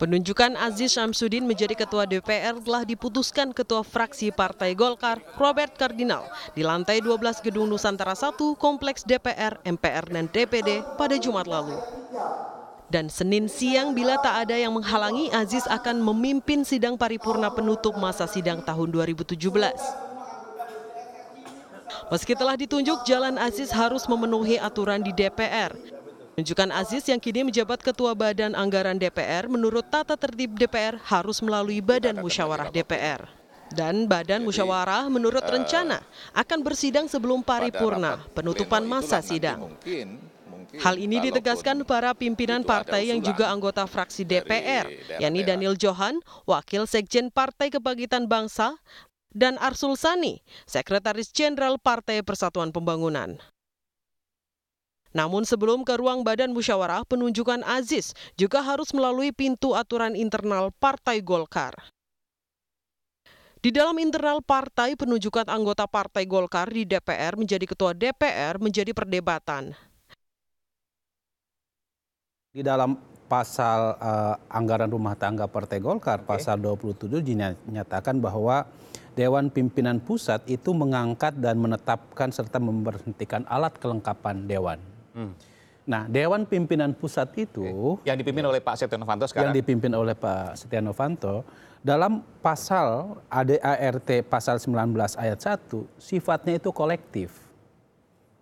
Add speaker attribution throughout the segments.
Speaker 1: Penunjukan Aziz Syamsuddin menjadi Ketua DPR telah diputuskan Ketua Fraksi Partai Golkar, Robert Kardinal, di lantai 12 Gedung Nusantara 1, Kompleks DPR, MPR, dan DPD pada Jumat lalu. Dan Senin siang bila tak ada yang menghalangi, Aziz akan memimpin sidang paripurna penutup masa sidang tahun 2017. Meski telah ditunjuk, Jalan Aziz harus memenuhi aturan di DPR. Menunjukkan Aziz yang kini menjabat Ketua Badan Anggaran DPR menurut tata tertib DPR harus melalui Badan Musyawarah DPR. Dan Badan Musyawarah menurut eh, rencana akan bersidang sebelum paripurna penutupan masa sidang. Hal ini ditegaskan para pimpinan partai yang juga anggota fraksi DPR, yakni Daniel Johan, Wakil Sekjen Partai Kebangkitan Bangsa, dan Arsul Sani, Sekretaris Jenderal Partai Persatuan Pembangunan. Namun sebelum ke ruang badan musyawarah, penunjukan Aziz juga harus melalui pintu aturan internal Partai Golkar. Di dalam internal partai, penunjukan anggota Partai Golkar di DPR menjadi ketua DPR menjadi perdebatan.
Speaker 2: Di dalam pasal uh, anggaran rumah tangga Partai Golkar okay. pasal 27 dinyatakan bahwa Dewan Pimpinan Pusat itu mengangkat dan menetapkan serta memberhentikan alat kelengkapan dewan. Nah, Dewan Pimpinan Pusat itu yang dipimpin oleh Pak Setia Novanto sekarang yang dipimpin oleh Pak Setia Novanto dalam pasal ADART pasal 19 ayat 1 sifatnya itu kolektif.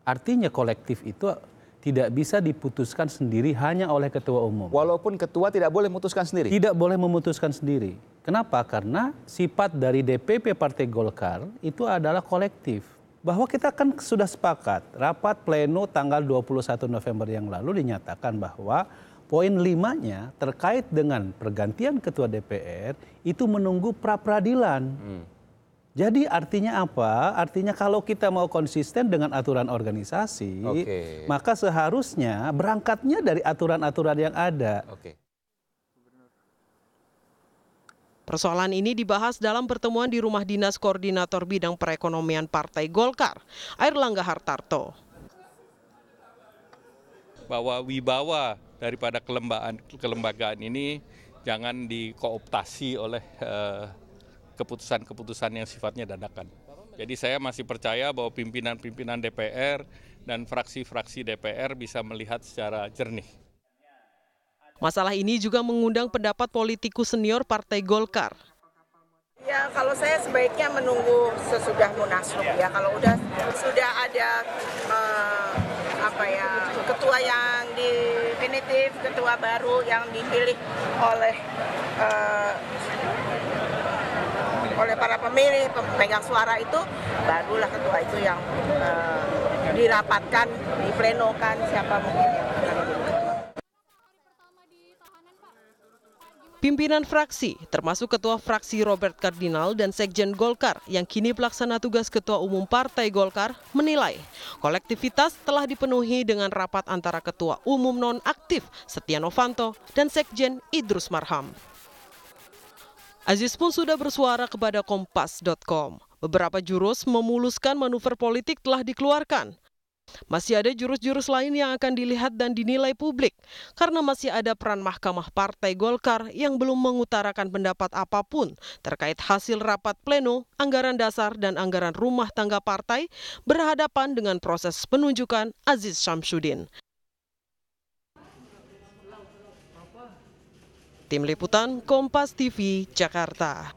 Speaker 2: Artinya kolektif itu tidak bisa diputuskan sendiri hanya oleh ketua umum. Walaupun ketua tidak boleh memutuskan sendiri. Tidak boleh memutuskan sendiri. Kenapa? Karena sifat dari DPP Partai Golkar itu adalah kolektif bahwa kita kan sudah sepakat rapat pleno tanggal 21 November yang lalu dinyatakan bahwa poin limanya terkait dengan pergantian ketua DPR itu menunggu pra peradilan. Hmm. Jadi artinya apa? Artinya kalau kita mau konsisten dengan aturan organisasi, okay. maka seharusnya berangkatnya dari aturan-aturan yang ada. Okay.
Speaker 1: Persoalan ini dibahas dalam pertemuan di Rumah Dinas Koordinator Bidang Perekonomian Partai Golkar, Langga Hartarto.
Speaker 2: Bahwa wibawa daripada kelembagaan, kelembagaan ini jangan dikooptasi oleh eh, keputusan-keputusan eh, yang sifatnya dadakan. Jadi saya masih percaya bahwa pimpinan-pimpinan DPR dan fraksi-fraksi DPR bisa melihat secara jernih.
Speaker 1: Masalah ini juga mengundang pendapat politikus senior Partai Golkar. Ya kalau saya sebaiknya menunggu sesudah munaslup ya kalau udah sudah ada eh, apa ya ketua yang definitif ketua baru yang dipilih oleh eh, oleh para pemilih pemegang suara itu barulah ketua itu yang eh, dirapatkan diplenokan siapa mungkin Pimpinan fraksi, termasuk Ketua Fraksi Robert Kardinal dan Sekjen Golkar yang kini pelaksana tugas Ketua Umum Partai Golkar, menilai kolektivitas telah dipenuhi dengan rapat antara Ketua Umum Nonaktif Setia Novanto dan Sekjen Idrus Marham. Aziz pun sudah bersuara kepada Kompas.com. Beberapa jurus memuluskan manuver politik telah dikeluarkan. Masih ada jurus-jurus lain yang akan dilihat dan dinilai publik, karena masih ada peran Mahkamah Partai Golkar yang belum mengutarakan pendapat apapun terkait hasil rapat pleno, anggaran dasar, dan anggaran rumah tangga partai berhadapan dengan proses penunjukan Aziz Syamsuddin. Tim Liputan Kompas TV, Jakarta.